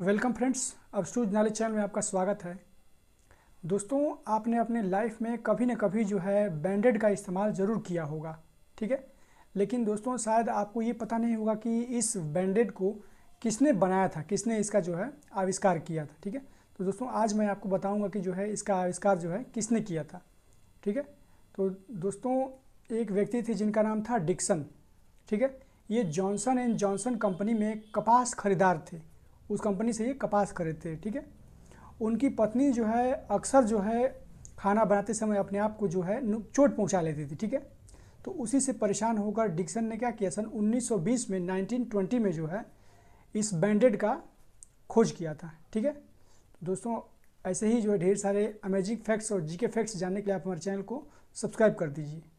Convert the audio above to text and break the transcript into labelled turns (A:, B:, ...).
A: welcome friends अब स्टूज knowledge channel में आपका स्वागत है दोस्तों आपने अपने लाइफ में कभी न कभी जो है बैंडेड का इस्तेमाल ज़रूर किया होगा ठीक है लेकिन दोस्तों शायद आपको ये पता नहीं होगा कि इस बैंडेड को किसने बनाया था किसने इसका जो है आविष्कार किया था ठीक है तो दोस्तों आज मैं आपको बताऊँगा कि जो है इसका आविष्कार जो है किसने किया था ठीक है तो दोस्तों एक व्यक्ति थे जिनका नाम था डिक्सन ठीक है ये जॉनसन एंड जॉनसन कंपनी में कपास खरीदार थे उस कंपनी से ये कपास खरीदते थे ठीक है उनकी पत्नी जो है अक्सर जो है खाना बनाते समय अपने आप को जो है चोट पहुंचा लेती थी ठीक है तो उसी से परेशान होकर डिक्सन ने क्या किया सन 1920 में 1920 में जो है इस बैंडेड का खोज किया था ठीक है दोस्तों ऐसे ही जो है ढेर सारे अमेजिंग फैक्ट्स और जीके फैक्ट्स जानने के लिए आप हमारे चैनल को सब्सक्राइब कर दीजिए